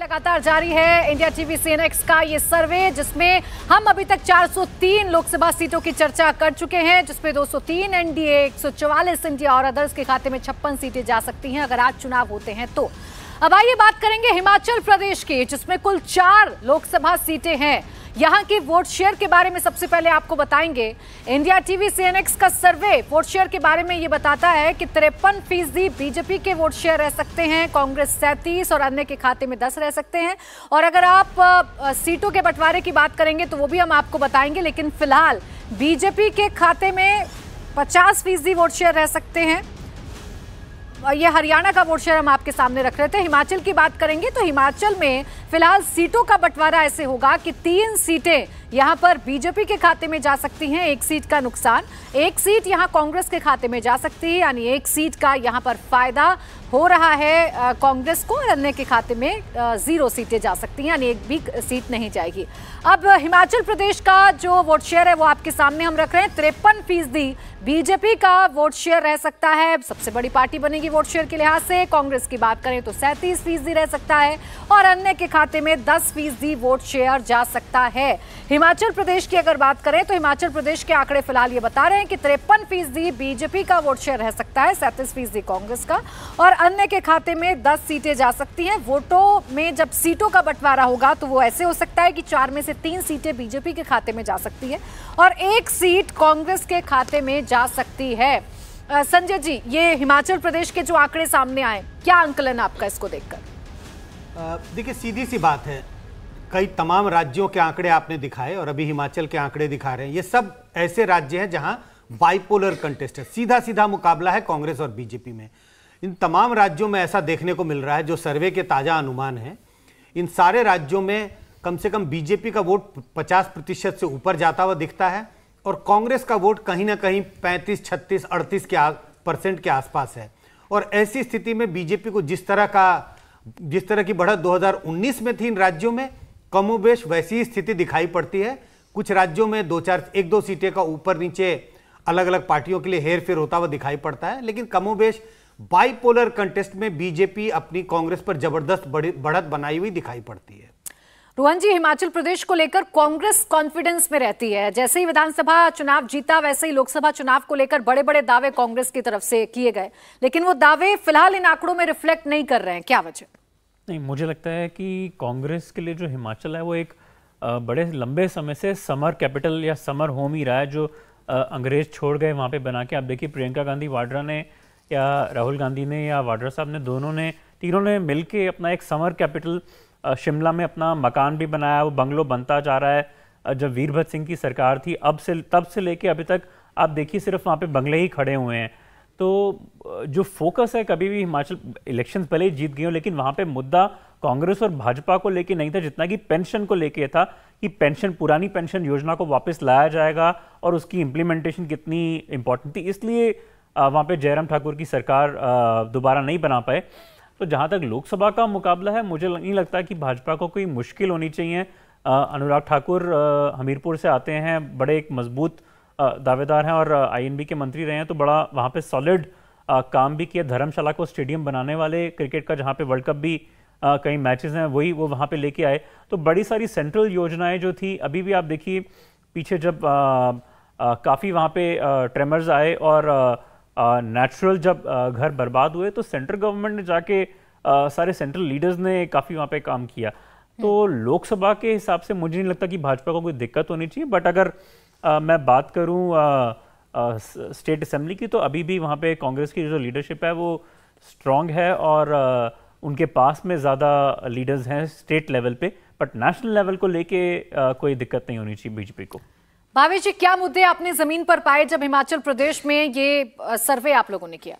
लगातार जारी है इंडिया टीवी सीएनएक्स का ये सर्वे जिसमें हम अभी तक 403 लोकसभा सीटों की चर्चा कर चुके हैं जिसमें 203 सौ एनडीए एक इंडिया और अदर्स के खाते में छप्पन सीटें जा सकती हैं अगर आज चुनाव होते हैं तो अब आइए बात करेंगे हिमाचल प्रदेश की जिसमें कुल चार लोकसभा सीटें हैं यहाँ की वोट शेयर के बारे में सबसे पहले आपको बताएंगे इंडिया टीवी सीएनएक्स का सर्वे वोट शेयर के बारे में ये बताता है कि तिरपन फीसदी बीजेपी के वोट शेयर रह सकते हैं कांग्रेस सैंतीस और अन्य के खाते में दस रह सकते हैं और अगर आप सीटों के बंटवारे की बात करेंगे तो वो भी हम आपको बताएंगे लेकिन फिलहाल बीजेपी के खाते में पचास फीसदी वोट शेयर रह सकते हैं ये हरियाणा का शेयर हम आपके सामने रख रहे थे हिमाचल की बात करेंगे तो हिमाचल में फिलहाल सीटों का बंटवारा ऐसे होगा कि तीन सीटें यहाँ पर बीजेपी के खाते में जा सकती हैं एक सीट का नुकसान एक सीट यहाँ कांग्रेस के खाते में जा सकती है यानी एक सीट का यहाँ पर फायदा हो रहा है कांग्रेस को और अन्य के खाते में जीरो सीटें जा सकती हैं यानी एक भी सीट नहीं जाएगी अब हिमाचल प्रदेश का जो वोट शेयर है वो आपके सामने हम रख रहे हैं तिरपन फीसदी बीजेपी का वोट शेयर रह सकता है सबसे बड़ी पार्टी बनेगी वोट शेयर के लिहाज से कांग्रेस की बात करें तो सैंतीस फीसदी रह सकता है और अन्य के खाते में दस फीसदी वोट शेयर जा सकता है हिमाचल प्रदेश की अगर बात करें तो हिमाचल प्रदेश के आंकड़े फिलहाल ये बता रहे हैं कि तिरपन फीसदी बीजेपी का वोट शेयर रह सकता है सैंतीस फीसदी कांग्रेस का और अन्य के खाते में 10 सीटें जा सकती हैं वोटों में जब सीटों का बंटवारा होगा तो वो ऐसे हो सकता है कि चार में से तीन सीटें बीजेपी के खाते में जा सकती है और एक सीट कांग्रेस के खाते में जा सकती है संजय जी ये हिमाचल प्रदेश के जो आंकड़े सामने आए क्या आंकलन आपका इसको देखकर देखिए सीधी सी बात है कई तमाम राज्यों के आंकड़े आपने दिखाए और अभी हिमाचल के आंकड़े दिखा रहे हैं ये सब ऐसे राज्य हैं जहां बाइपोलर कंटेस्ट है सीधा सीधा मुकाबला है कांग्रेस और बीजेपी में इन तमाम राज्यों में ऐसा देखने को मिल रहा है जो सर्वे के ताज़ा अनुमान है इन सारे राज्यों में कम से कम बीजेपी का वोट पचास प्रतिशत से ऊपर जाता हुआ दिखता है और कांग्रेस का वोट कहीं ना कहीं पैंतीस छत्तीस अड़तीस के परसेंट के आसपास है और ऐसी स्थिति में बीजेपी को जिस तरह का जिस तरह की बढ़त 2019 में थी इन राज्यों में कमोबेश वैसी स्थिति दिखाई पड़ती है कुछ राज्यों में दो चार एक दो सीटें का ऊपर नीचे अलग अलग पार्टियों के लिए हेर फेर होता हुआ दिखाई पड़ता है लेकिन कमोबेश बाईपोलर कंटेस्ट में बीजेपी अपनी कांग्रेस पर जबरदस्त बढ़त बनाई हुई दिखाई पड़ती है रोहन जी हिमाचल प्रदेश को लेकर कांग्रेस कॉन्फिडेंस में रहती है जैसे ही विधानसभा चुनाव जीता वैसे ही लोकसभा चुनाव को लेकर बड़े बड़े दावे कांग्रेस की तरफ से किए गए लेकिन वो दावे फिलहाल इन आंकड़ों में रिफ्लेक्ट नहीं कर रहे हैं क्या वजह नहीं मुझे लगता है कि कांग्रेस के लिए जो हिमाचल है वो एक बड़े लंबे समय से समर कैपिटल या समर होम ही रहा है जो अंग्रेज छोड़ गए वहाँ पे बना के आप देखिए प्रियंका गांधी वाड्रा ने या राहुल गांधी ने या वाड्रा साहब ने दोनों ने तीनों ने मिल के अपना एक समर कैपिटल शिमला में अपना मकान भी बनाया वो बंगलो बनता जा रहा है जब वीरभद्र सिंह की सरकार थी अब से तब से लेके अभी तक आप देखिए सिर्फ वहाँ पे बंगले ही खड़े हुए हैं तो जो फोकस है कभी भी हिमाचल इलेक्शंस पहले ही जीत गई हो लेकिन वहाँ पे मुद्दा कांग्रेस और भाजपा को लेके नहीं था जितना कि पेंशन को लेके था कि पेंशन पुरानी पेंशन योजना को वापस लाया जाएगा और उसकी इम्प्लीमेंटेशन कितनी इम्पॉर्टेंट थी इसलिए वहाँ पे जयराम ठाकुर की सरकार दोबारा नहीं बना पाए तो जहाँ तक लोकसभा का मुकाबला है मुझे नहीं लगता कि भाजपा को कोई मुश्किल होनी चाहिए अनुराग ठाकुर हमीरपुर से आते हैं बड़े एक मजबूत दावेदार हैं और आईएनबी के मंत्री रहे हैं तो बड़ा वहाँ पे सॉलिड काम भी किया धर्मशाला को स्टेडियम बनाने वाले क्रिकेट का जहाँ पे वर्ल्ड कप भी कई मैचेस हैं वही वो वहाँ पे लेके आए तो बड़ी सारी सेंट्रल योजनाएं जो थी अभी भी आप देखिए पीछे जब काफ़ी वहाँ पे ट्रेमर्स आए और नेचुरल जब घर बर्बाद हुए तो सेंट्रल गवर्नमेंट ने जाके सारे सेंट्रल लीडर्स ने काफ़ी वहाँ पे काम किया तो हम्म। लोकसभा के हिसाब से मुझे नहीं लगता कि भाजपा को कोई दिक्कत होनी चाहिए बट अगर आ, मैं बात करूं आ, आ, स्टेट असम्बली की तो अभी भी वहाँ पे कांग्रेस की जो लीडरशिप है वो स्ट्रॉन्ग है और आ, उनके पास में ज़्यादा लीडर्स हैं स्टेट लेवल पे बट नेशनल लेवल को लेके कोई दिक्कत नहीं होनी चाहिए बीजेपी को भावेश जी क्या मुद्दे आपने ज़मीन पर पाए जब हिमाचल प्रदेश में ये सर्वे आप लोगों ने किया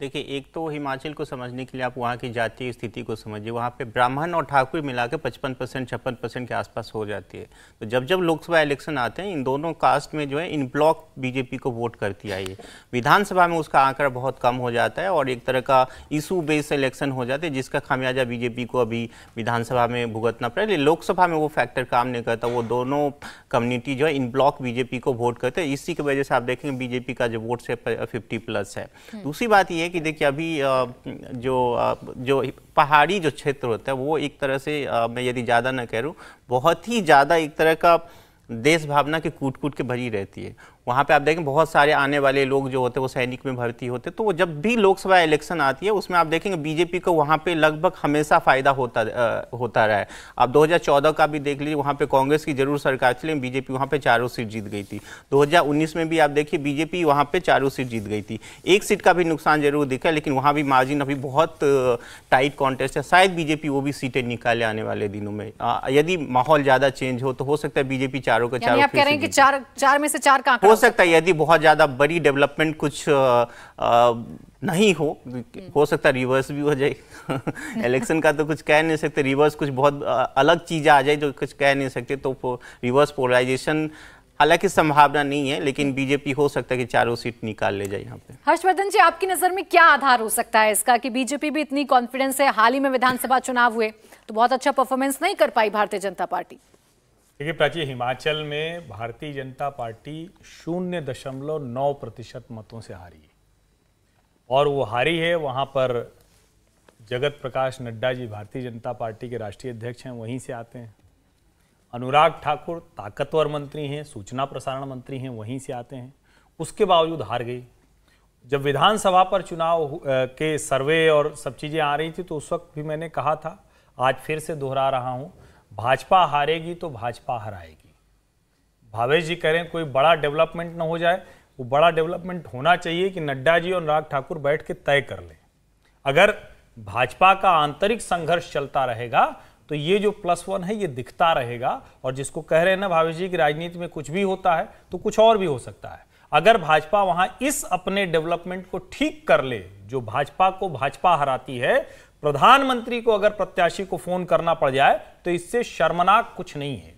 देखिए एक तो हिमाचल को समझने के लिए आप वहाँ की जातीय स्थिति को समझिए वहाँ पे ब्राह्मण और ठाकुर मिला के पचपन परसेंट छप्पन परसेंट के आसपास हो जाती है तो जब जब लोकसभा इलेक्शन आते हैं इन दोनों कास्ट में जो है इन ब्लॉक बीजेपी को वोट करती आई है विधानसभा में उसका आंकड़ा बहुत कम हो जाता है और एक तरह का इशू बेस्ड इलेक्शन हो जाता है जिसका खामियाजा बीजेपी को अभी विधानसभा में भुगतना पड़े लोकसभा में वो फैक्टर काम नहीं करता वो दोनों कम्युनिटी जो है इन ब्लॉक बीजेपी को वोट करते हैं इसी की वजह से आप देखेंगे बीजेपी का जो वोट से फिफ्टी प्लस है हम्म। दूसरी बात ये है कि देखिए अभी जो जो पहाड़ी जो क्षेत्र होता है वो एक तरह से मैं यदि ज़्यादा ना कह रूँ बहुत ही ज़्यादा एक तरह का देश भावना के कूट कूट के भरी रहती है वहाँ पे आप देखें बहुत सारे आने वाले लोग जो होते हैं वो सैनिक में भर्ती होते तो वो जब भी लोकसभा इलेक्शन आती है उसमें आप देखेंगे बीजेपी को वहाँ पे लगभग हमेशा फ़ायदा होता आ, होता रहा है आप 2014 का भी देख लीजिए वहाँ पे कांग्रेस की जरूर सरकार थी लेकिन बीजेपी वहाँ पे चारों सीट जीत गई थी दो में भी आप देखिए बीजेपी वहाँ पर चारों सीट जीत गई थी एक सीट का भी नुकसान जरूर दिखा लेकिन वहाँ भी मार्जिन अभी बहुत टाइट कॉन्टेस्ट है शायद बीजेपी वो भी सीटें निकाले आने वाले दिनों में यदि माहौल ज़्यादा चेंज हो तो हो सकता है बीजेपी चारों का चारों कह रहे हैं कि चार चार में से चार का हो सकता है यदि बहुत ज़्यादा बड़ी डेवलपमेंट कुछ आ, आ, नहीं हो हो सकता रिवर्स भी हो जाए इलेक्शन का तो कुछ कह नहीं सकते रिवर्स कुछ बहुत अलग चीज़ आ जाए जो कुछ कह नहीं सकते तो रिवर्स पोलराइजेशन हालांकि संभावना नहीं है लेकिन बीजेपी हो सकता है कि चारों सीट निकाल ले जाए यहाँ पे हर्षवर्धन जी आपकी नजर में क्या आधार हो सकता है इसका कि बीजेपी भी इतनी कॉन्फिडेंस है हाल ही में विधानसभा चुनाव हुए तो बहुत अच्छा परफॉर्मेंस नहीं कर पाई भारतीय जनता पार्टी देखिए प्राची हिमाचल में भारतीय जनता पार्टी शून्य दशमलव नौ प्रतिशत मतों से हारी है और वो हारी है वहाँ पर जगत प्रकाश नड्डा जी भारतीय जनता पार्टी के राष्ट्रीय अध्यक्ष हैं वहीं से आते हैं अनुराग ठाकुर ताकतवर मंत्री हैं सूचना प्रसारण मंत्री हैं वहीं से आते हैं उसके बावजूद हार गई जब विधानसभा पर चुनाव के सर्वे और सब चीज़ें आ रही थी तो उस वक्त भी मैंने कहा था आज फिर से दोहरा रहा हूँ भाजपा हारेगी तो भाजपा हराएगी भावेश जी कह रहे हैं कोई बड़ा डेवलपमेंट ना हो जाए वो बड़ा डेवलपमेंट होना चाहिए कि नड्डा जी और अनुराग ठाकुर बैठ के तय कर लें अगर भाजपा का आंतरिक संघर्ष चलता रहेगा तो ये जो प्लस वन है ये दिखता रहेगा और जिसको कह रहे हैं ना भावेश जी की राजनीति में कुछ भी होता है तो कुछ और भी हो सकता है अगर भाजपा वहां इस अपने डेवलपमेंट को ठीक कर ले जो भाजपा को भाजपा हराती है प्रधानमंत्री को अगर प्रत्याशी को फोन करना पड़ जाए तो इससे शर्मनाक कुछ नहीं है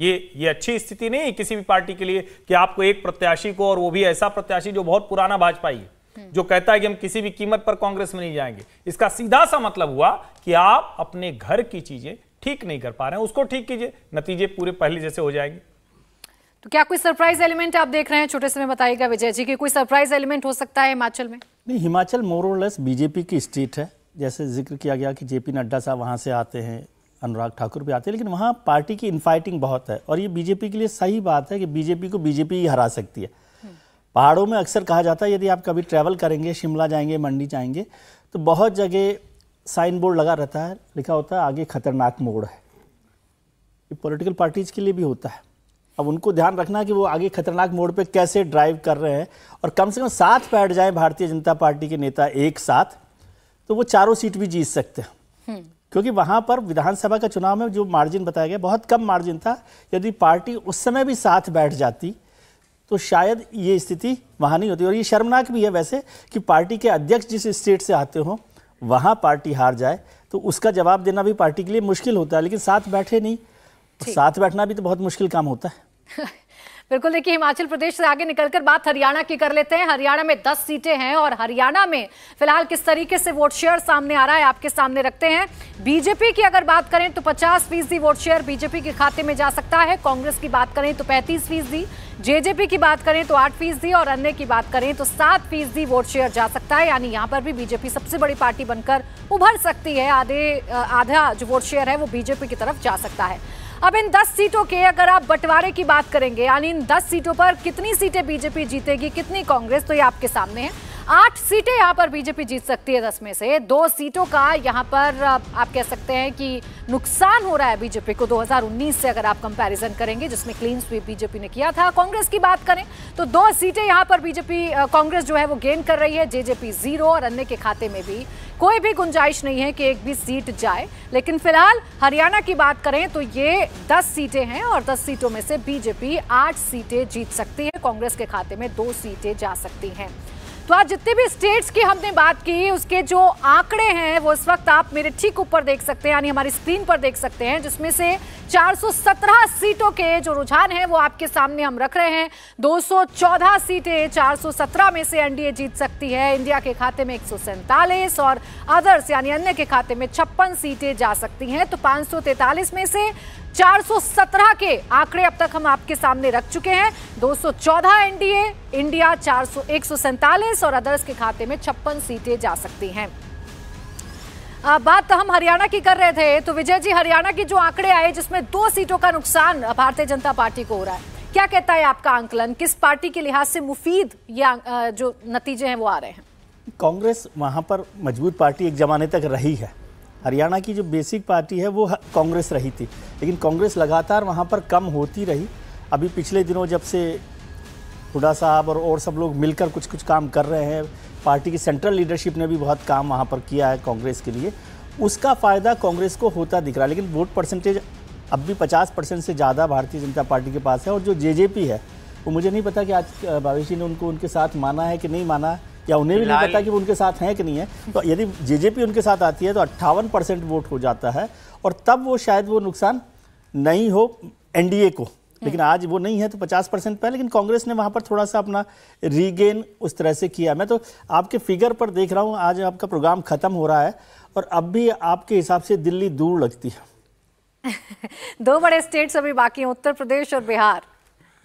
ये ये अच्छी स्थिति नहीं है किसी भी पार्टी के लिए कि आपको एक प्रत्याशी को और वो भी ऐसा प्रत्याशी जो बहुत पुराना भाजपा ही है जो कहता है कि हम किसी भी कीमत पर कांग्रेस में नहीं जाएंगे इसका सीधा सा मतलब हुआ कि आप अपने घर की चीजें ठीक नहीं कर पा रहे हैं उसको ठीक कीजिए नतीजे पूरे पहले जैसे हो जाएंगे तो क्या कोई सरप्राइज एलिमेंट आप देख रहे हैं छोटे से बताएगा बताइएगा विजय जी की कोई सरप्राइज एलिमेंट हो सकता है हिमाचल में नहीं हिमाचल मोरलेस बीजेपी की स्टेट है जैसे जिक्र किया गया कि जेपी नड्डा साहब वहाँ से आते हैं अनुराग ठाकुर भी आते हैं लेकिन वहाँ पार्टी की इनफाइटिंग बहुत है और ये बीजेपी के लिए सही बात है कि बीजेपी को बीजेपी ही हरा सकती है पहाड़ों में अक्सर कहा जाता है यदि आप कभी ट्रैवल करेंगे शिमला जाएंगे मंडी जाएंगे तो बहुत जगह साइन बोर्ड लगा रहता है लिखा होता है आगे खतरनाक मोड़ है ये पॉलिटिकल पार्टीज़ के लिए भी होता है अब उनको ध्यान रखना कि वो आगे खतरनाक मोड़ पे कैसे ड्राइव कर रहे हैं और कम से कम साथ बैठ जाएं भारतीय जनता पार्टी के नेता एक साथ तो वो चारों सीट भी जीत सकते हैं हम्म। क्योंकि वहां पर विधानसभा का चुनाव में जो मार्जिन बताया गया बहुत कम मार्जिन था यदि पार्टी उस समय भी साथ बैठ जाती तो शायद ये स्थिति वहाँ नहीं होती और ये शर्मनाक भी है वैसे कि पार्टी के अध्यक्ष जिस स्टेट से आते हों वहाँ पार्टी हार जाए तो उसका जवाब देना भी पार्टी के लिए मुश्किल होता है लेकिन साथ बैठे नहीं साथ बैठना भी तो बहुत मुश्किल काम होता है बिल्कुल देखिए हिमाचल प्रदेश से आगे निकलकर बात हरियाणा की कर लेते हैं हरियाणा में 10 सीटें हैं और हरियाणा में फिलहाल किस तरीके से वोट शेयर सामने आ रहा है आपके सामने रखते हैं बीजेपी की अगर बात करें तो पचास फीसदी वोट शेयर बीजेपी के खाते में जा सकता है कांग्रेस की बात करें तो पैंतीस फीसदी जेजेपी की बात करें तो आठ फीसदी और अन्य की बात करें तो सात फीसदी वोट शेयर जा सकता है यानी यहाँ पर भी बीजेपी सबसे बड़ी पार्टी बनकर उभर सकती है आधे आधा जो वोट शेयर है वो बीजेपी की तरफ जा सकता है अब इन 10 सीटों के अगर आप बंटवारे की बात करेंगे यानी इन 10 सीटों पर कितनी सीटें बीजेपी जीतेगी कितनी कांग्रेस तो ये आपके सामने है आठ सीटें यहाँ पर बीजेपी जीत सकती है दस में से दो सीटों का यहाँ पर आप कह सकते हैं कि नुकसान हो रहा है बीजेपी को 2019 से अगर आप कंपैरिजन करेंगे जिसमें क्लीन स्वीप बीजेपी ने किया था कांग्रेस की बात करें तो दो सीटें यहाँ पर बीजेपी कांग्रेस जो है वो गेन कर रही है जेजेपी जीरो और अन्य के खाते में भी कोई भी गुंजाइश नहीं है कि एक भी सीट जाए लेकिन फिलहाल हरियाणा की बात करें तो ये दस सीटें हैं और दस सीटों में से बीजेपी आठ सीटें जीत सकती है कांग्रेस के खाते में दो सीटें जा सकती हैं तो आज जितने भी स्टेट्स की हमने बात की उसके जो आंकड़े हैं वो इस वक्त आप मेरे ठीक ऊपर देख सकते हैं यानी हमारी स्क्रीन पर देख सकते हैं जिसमें से 417 सीटों के जो रुझान है वो आपके सामने हम रख रहे हैं 214 सीटें 417 में से एनडीए जीत सकती है इंडिया के खाते में एक और अदर्स यानी अन्य के खाते में छप्पन सीटें जा सकती हैं तो पाँच में से 417 के आंकड़े अब तक हम आपके सामने रख चुके हैं 214 एनडीए इंडिया चार सौ और अदर्स के खाते में छप्पन सीटें जा सकती हैं बात हम हरियाणा की कर रहे थे तो विजय जी हरियाणा के जो आंकड़े आए जिसमें दो सीटों का नुकसान भारतीय जनता पार्टी को हो रहा है क्या कहता है आपका आंकलन किस पार्टी के लिहाज से मुफीद या जो नतीजे हैं वो आ रहे हैं कांग्रेस वहां पर मजबूत पार्टी एक जमाने तक रही है हरियाणा की जो बेसिक पार्टी है वो कांग्रेस रही थी लेकिन कांग्रेस लगातार वहाँ पर कम होती रही अभी पिछले दिनों जब से हुडा साहब और और सब लोग मिलकर कुछ कुछ काम कर रहे हैं पार्टी की सेंट्रल लीडरशिप ने भी बहुत काम वहाँ पर किया है कांग्रेस के लिए उसका फ़ायदा कांग्रेस को होता दिख रहा है लेकिन वोट परसेंटेज अब भी 50 परसेंट से ज़्यादा भारतीय जनता पार्टी के पास है और जो जेजेपी है वो मुझे नहीं पता कि आज जी ने उनको उनके साथ माना है कि नहीं माना है या उन्हें भी नहीं पता कि वो उनके साथ हैं कि नहीं है तो यदि जेजेपी उनके साथ आती है तो अट्ठावन परसेंट वोट हो जाता है और तब वो शायद वो नुकसान नहीं हो एनडीए को लेकिन हम्म। आज वो नहीं है तो 50 परसेंट पर लेकिन कांग्रेस ने वहाँ पर थोड़ा सा अपना रीगेन उस तरह से किया मैं तो आपके फिगर पर देख रहा हूँ आज आपका प्रोग्राम ख़त्म हो रहा है और अब भी आपके हिसाब से दिल्ली दूर लगती है दो बड़े स्टेट्स अभी बाकी हैं उत्तर प्रदेश और बिहार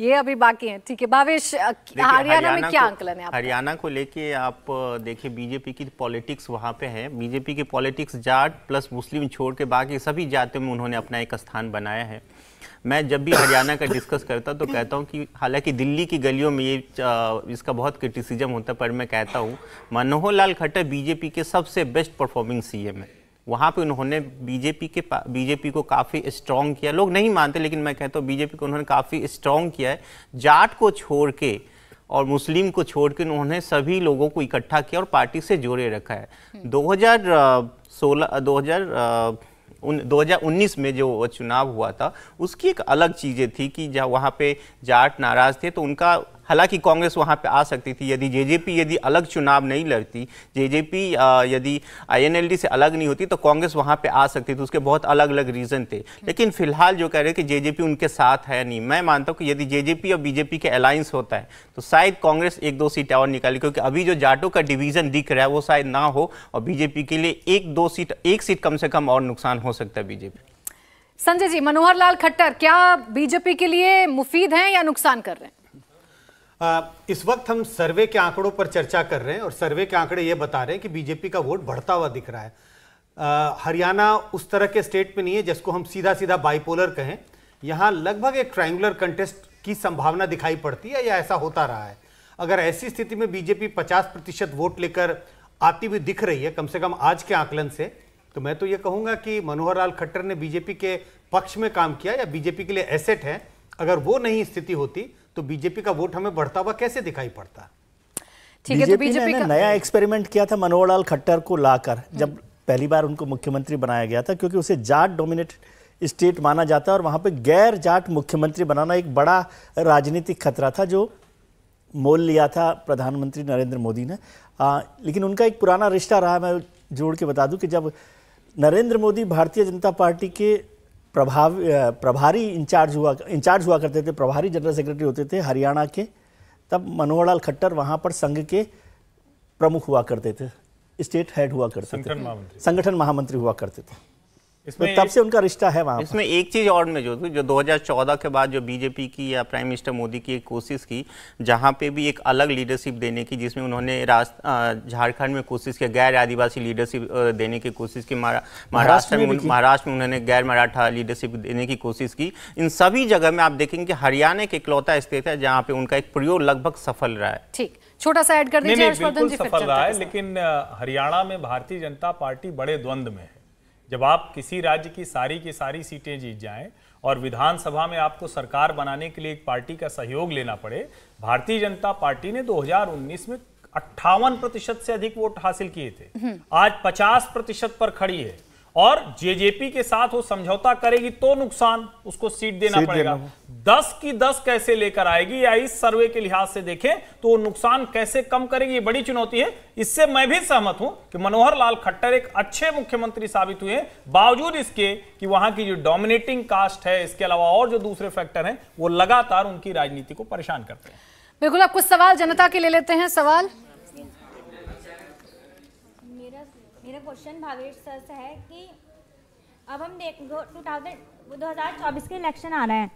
ये अभी बाकी है ठीक है भावेश हरियाणा में क्या आंकलन है हरियाणा को लेके आप देखिए बीजेपी की पॉलिटिक्स वहाँ पे है बीजेपी की पॉलिटिक्स जाट प्लस मुस्लिम छोड़ के बाकी सभी जातियों में उन्होंने अपना एक स्थान बनाया है मैं जब भी हरियाणा का डिस्कस करता तो कहता हूँ कि हालांकि दिल्ली की गलियों में ये इसका बहुत क्रिटिसिज्म होता है पर मैं कहता हूँ मनोहर लाल खट्टर बीजेपी के सबसे बेस्ट परफॉर्मिंग सीएम है वहाँ पे उन्होंने बीजेपी के बीजेपी को काफ़ी स्ट्रॉन्ग किया लोग नहीं मानते लेकिन मैं कहता हूँ बीजेपी को उन्होंने काफ़ी स्ट्रॉन्ग किया है जाट को छोड़ के और मुस्लिम को छोड़ के उन्होंने सभी लोगों को इकट्ठा किया और पार्टी से जोड़े रखा है 2016 हम्म। 2000 उन में जो चुनाव हुआ था उसकी एक अलग चीज़ें थी कि जहाँ वहाँ पे जाट नाराज़ थे तो उनका हालांकि कांग्रेस वहां पे आ सकती थी यदि जेजेपी यदि अलग चुनाव नहीं लड़ती जेजेपी यदि आईएनएलडी से अलग नहीं होती तो कांग्रेस वहां पे आ सकती थी उसके बहुत अलग अलग रीज़न थे लेकिन फिलहाल जो कह रहे कि जेजेपी उनके साथ है नहीं मैं मानता हूँ कि यदि जेजेपी और बीजेपी के अलायंस होता है तो शायद कांग्रेस एक दो सीट और निकाली क्योंकि अभी जो जाटो का डिवीज़न दिख रहा है वो शायद ना हो और बीजेपी के लिए एक दो सीट एक सीट कम से कम और नुकसान हो सकता है बीजेपी संजय जी मनोहर लाल खट्टर क्या बीजेपी के लिए मुफीद हैं या नुकसान कर रहे हैं इस वक्त हम सर्वे के आंकड़ों पर चर्चा कर रहे हैं और सर्वे के आंकड़े ये बता रहे हैं कि बीजेपी का वोट बढ़ता हुआ दिख रहा है हरियाणा उस तरह के स्टेट में नहीं है जिसको हम सीधा सीधा बाइपोलर कहें यहाँ लगभग एक ट्राइंगुलर कंटेस्ट की संभावना दिखाई पड़ती है या ऐसा होता रहा है अगर ऐसी स्थिति में बीजेपी 50 प्रतिशत वोट लेकर आती हुई दिख रही है कम से कम आज के आकलन से तो मैं तो ये कहूँगा कि मनोहर लाल खट्टर ने बीजेपी के पक्ष में काम किया या बीजेपी के लिए एसेट है अगर वो नहीं स्थिति होती तो बीजेपी का वोट हमें बढ़ता हुआ कैसे दिखाई पड़ता ठीक है तो बीजेपी ने नया एक्सपेरिमेंट किया था मनोहर लाल खट्टर को लाकर जब पहली बार उनको मुख्यमंत्री बनाया गया था क्योंकि उसे जाट डोमिनेट स्टेट माना जाता है और वहां पे गैर जाट मुख्यमंत्री बनाना एक बड़ा राजनीतिक खतरा था जो मोल लिया था प्रधानमंत्री नरेंद्र मोदी ने आ, लेकिन उनका एक पुराना रिश्ता रहा मैं जोड़ के बता दूं कि जब नरेंद्र मोदी भारतीय जनता पार्टी के प्रभाव प्रभारी इंचार्ज हुआ इंचार्ज हुआ करते थे प्रभारी जनरल सेक्रेटरी होते थे हरियाणा के तब मनोहर लाल खट्टर वहाँ पर संघ के प्रमुख हुआ करते थे स्टेट हेड हुआ करते थे संगठन महामंत्री हुआ करते थे तो इसमें तब से उनका रिश्ता है वहाँ इसमें एक चीज़ और में जो जो 2014 के बाद जो बीजेपी की या प्राइम मिनिस्टर मोदी की एक कोशिश की जहाँ पे भी एक अलग लीडरशिप देने की जिसमें उन्होंने झारखंड में कोशिश किया गैर आदिवासी लीडरशिप देने की कोशिश की महाराष्ट्र में महाराष्ट्र में उन्होंने गैर मराठा लीडरशिप देने की कोशिश की इन सभी जगह में आप देखेंगे हरियाणा के इकलौता स्थित है जहाँ पे उनका एक प्रयोग लगभग सफल रहा है ठीक छोटा सा ऐड कर दीजिए सफल रहा है लेकिन हरियाणा में भारतीय जनता पार्टी बड़े द्वंद्व में है जब आप किसी राज्य की सारी की सारी सीटें जीत जाएं और विधानसभा में आपको सरकार बनाने के लिए एक पार्टी का सहयोग लेना पड़े भारतीय जनता पार्टी ने 2019 में अट्ठावन प्रतिशत से अधिक वोट हासिल किए थे हम्म। आज 50 प्रतिशत पर खड़ी है और जेजेपी के साथ वो समझौता करेगी तो नुकसान उसको सीट देना सीट पड़ेगा देना दस की दस कैसे लेकर आएगी या इस सर्वे के लिहाज से देखें तो वो नुकसान कैसे कम करेगी ये बड़ी चुनौती है इससे मैं भी सहमत हूं कि मनोहर लाल खट्टर एक अच्छे मुख्यमंत्री साबित हुए बावजूद इसके कि वहां की जो डोमिनेटिंग कास्ट है इसके अलावा और जो दूसरे फैक्टर है वो लगातार उनकी राजनीति को परेशान करते हैं बिल्कुल आप कुछ सवाल जनता के ले लेते हैं सवाल पहले क्वेश्चन भावेश सर से है कि अब हम देख टू थाउजेंड दो हज़ार चौबीस के इलेक्शन आ रहा है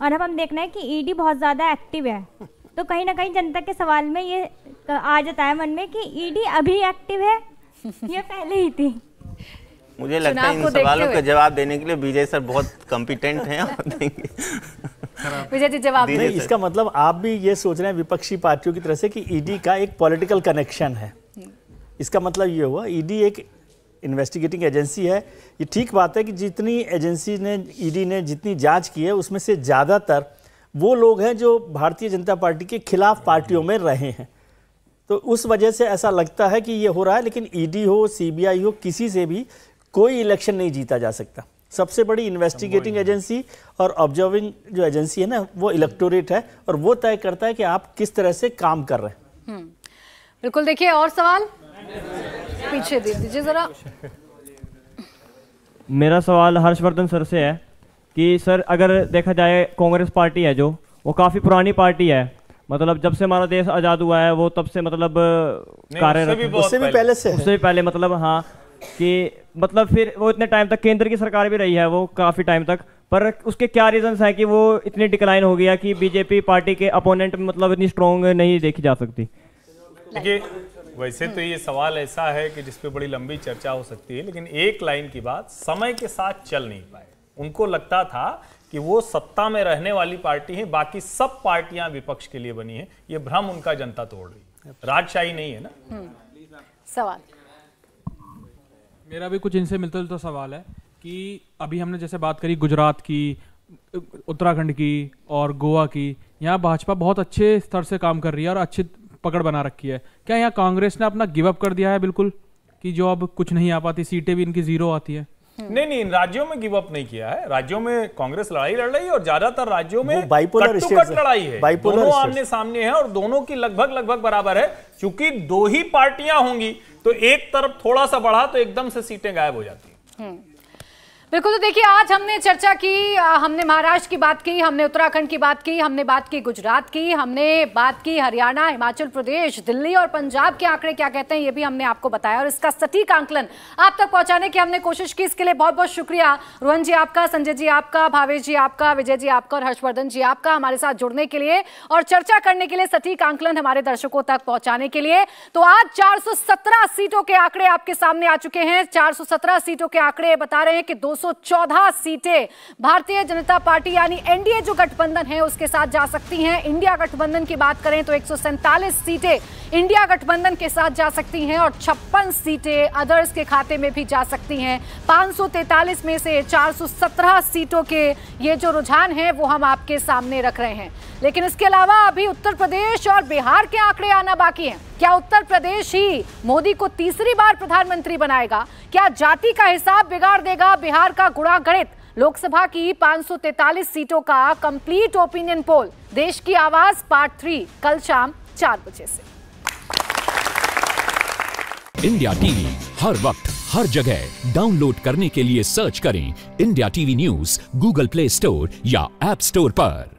और अब हम देख रहे हैं कि ईडी e बहुत ज़्यादा एक्टिव है तो कहीं ना कहीं जनता के सवाल में ये आ जाता है मन में कि ईडी e अभी एक्टिव है ये पहले ही थी मुझे लगता है इन सवालों का जवाब देने के लिए विजय सर बहुत कॉम्पिटेंट हैं विजय जी जवाब इसका मतलब आप भी ये सोच रहे हैं विपक्षी पार्टियों की तरह से कि ईडी e का एक पॉलिटिकल कनेक्शन है इसका मतलब ये हुआ ईडी e एक इन्वेस्टिगेटिंग एजेंसी है ये ठीक बात है कि जितनी एजेंसी ने ईडी e ने जितनी जांच की है उसमें से ज़्यादातर वो लोग हैं जो भारतीय जनता पार्टी के खिलाफ पार्टियों में रहे हैं तो उस वजह से ऐसा लगता है कि ये हो रहा है लेकिन ईडी e हो सीबीआई हो किसी से भी कोई इलेक्शन नहीं जीता जा सकता सबसे बड़ी इन्वेस्टिगेटिंग एजेंसी और ऑब्जर्विंग जो एजेंसी है ना वो इलेक्टोरेट है और वो तय करता है कि आप किस तरह से काम कर रहे हैं हम्म। बिल्कुल देखिए और सवाल पीछे दे दीजिए जरा मेरा सवाल हर्षवर्धन सर से है कि सर अगर देखा जाए कांग्रेस पार्टी है जो वो काफ़ी पुरानी पार्टी है मतलब जब से हमारा देश आज़ाद हुआ है वो तब से मतलब कार्य उससे भी पहले से उससे भी पहले मतलब हाँ कि मतलब फिर वो इतने टाइम तक केंद्र की सरकार भी रही है वो काफ़ी टाइम तक पर उसके क्या रीजंस हैं कि वो इतनी डिक्लाइन हो गया कि बीजेपी पार्टी के अपोनेंट मतलब इतनी स्ट्रॉन्ग नहीं देखी जा सकती वैसे तो ये सवाल ऐसा है कि जिसपे बड़ी लंबी चर्चा हो सकती है लेकिन एक लाइन की बात समय के साथ चल नहीं पाए उनको लगता था कि वो सत्ता में रहने वाली पार्टी है बाकी सब पार्टियां विपक्ष के लिए बनी है ये भ्रम उनका जनता तोड़ रही है राजशाही नहीं है ना हम्म। सवाल मेरा भी कुछ इनसे मिलता जुलता सवाल है कि अभी हमने जैसे बात करी गुजरात की उत्तराखंड की और गोवा की यहाँ भाजपा बहुत अच्छे स्तर से काम कर रही है और अच्छे पकड़ बना रखी है क्या यहाँ कांग्रेस ने अपना गिवअप कर दिया है बिल्कुल कि जो अब कुछ नहीं आ पाती सीटें भी इनकी जीरो आती है हम्म। नहीं नहीं राज्यों में गिव अप नहीं किया है राज्यों में कांग्रेस लड़ाई लड़ रही है और ज्यादातर राज्यों में बाइपोलर कट लड़ाई है दोनों आमने सामने है और दोनों की लगभग लगभग बराबर है क्योंकि दो ही पार्टियां होंगी तो एक तरफ थोड़ा सा बढ़ा तो एकदम से सीटें गायब हो जाती है हम्म। बिल्कुल तो देखिए आज हमने चर्चा की हमने महाराष्ट्र की बात की हमने उत्तराखंड की बात की हमने बात की गुजरात की हमने बात की हरियाणा हिमाचल प्रदेश दिल्ली और पंजाब के आंकड़े क्या कहते हैं ये भी हमने आपको बताया और इसका सटीक आंकलन आप तक पहुंचाने की हमने कोशिश की इसके लिए बहुत बहुत शुक्रिया रोहन जी आपका संजय जी आपका भावेश जी आपका विजय जी आपका और हर्षवर्धन जी आपका हमारे साथ जुड़ने के लिए और चर्चा करने के लिए सटीक आंकलन हमारे दर्शकों तक पहुंचाने के लिए तो आज चार सीटों के आंकड़े आपके सामने आ चुके हैं चार सीटों के आंकड़े बता रहे हैं कि दो 214 सीटें भारतीय जनता पार्टी यानी एनडीए जो गठबंधन है उसके साथ जा सकती हैं इंडिया गठबंधन की बात करें तो एक सीटें इंडिया गठबंधन के साथ जा सकती हैं और छप्पन सीटें अदर्स के खाते में भी जा सकती हैं 543 में से चार सीटों के ये जो रुझान है वो हम आपके सामने रख रहे हैं लेकिन इसके अलावा अभी उत्तर प्रदेश और बिहार के आंकड़े आना बाकी हैं क्या उत्तर प्रदेश ही मोदी को तीसरी बार प्रधानमंत्री बनाएगा क्या जाति का हिसाब बिगाड़ देगा बिहार का गुणा गणित लोकसभा की 543 सीटों का कंप्लीट ओपिनियन पोल देश की आवाज पार्ट थ्री कल शाम चार बजे से इंडिया टीवी हर वक्त हर जगह डाउनलोड करने के लिए सर्च करें India TV news Google Play Store या एप स्टोर पर